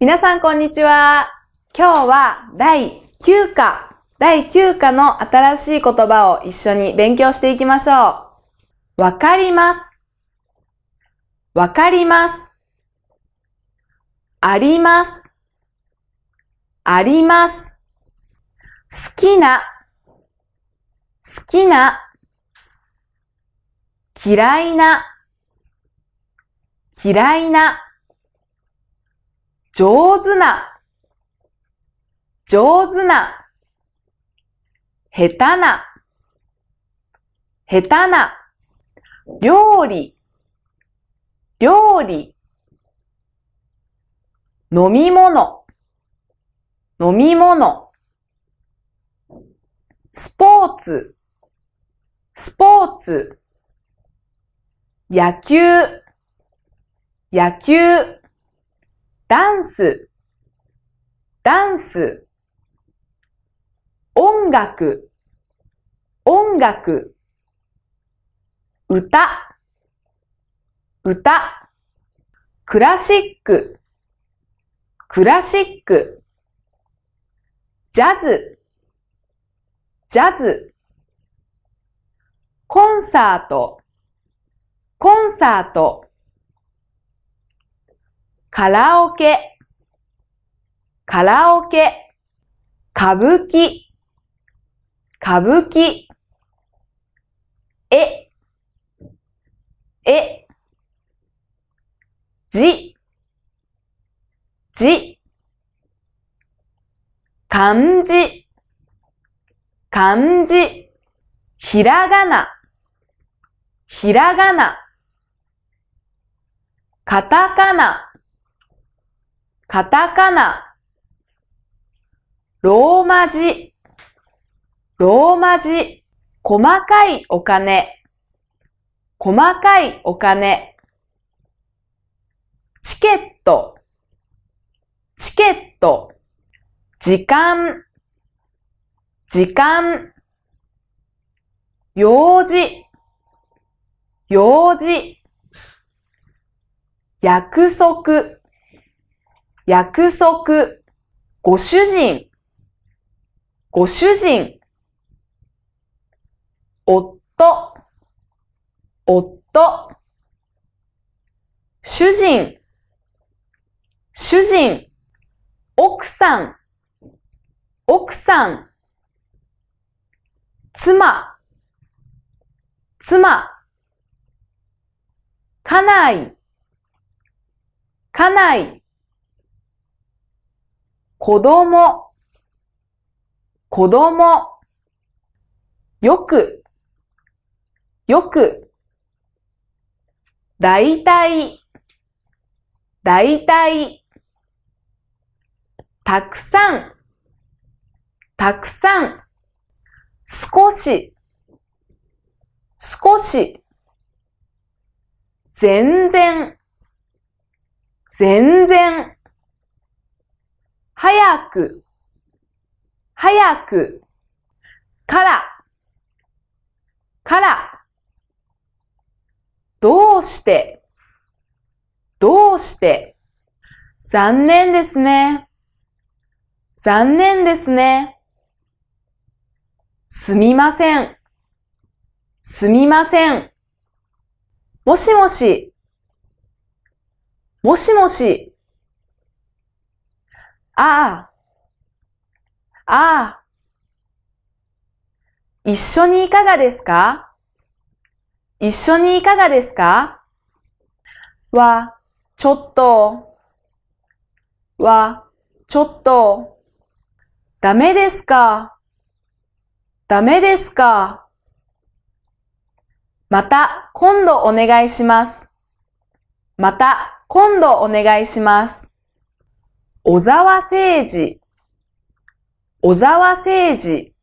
皆さん、こんにちは。今日は第9課、第9課の新しい言葉を一緒に勉強していきましょう。わかります。わかります。あります。あります。好きな、好きな、嫌いな、嫌いな。上手な、上手な、下手な、下手な、料理、料理、飲み物、飲み物、スポーツ、スポーツ、野球、野球、ダンス、ダンス、音楽、音楽、歌、歌、クラシック、クラシック、ジャズ、ジャズ、コンサート、コンサート、カラオケ、カラオケ、歌舞伎、歌舞伎、え、え、じ、じ、漢字、漢字、ひらがな、ひらがな、カタカナ、カタカナ、ローマ字、ローマ字、細かいお金、細かいお金、チケット、チケット、時間、時間、用事、用事、約束、約束、ご主人、ご主人、夫、夫、主人、主人、奥さん、奥さん、妻、妻、家内、家内、子供、子供。よく、よく。大体、大体。たくさん、たくさん。少し、少し。全然、全然。早く、早く、から、から、どうして、どうして、残念ですね、残念ですね、すみません、すみません、もしもし、もしもし、ああ、ああ。一緒にいかがですか一緒にいかがですかは、ちょっと、は、ちょっと、ダメですかダメですかまた今度お願いします。また今度お願いします。小沢誠治、小沢誠治。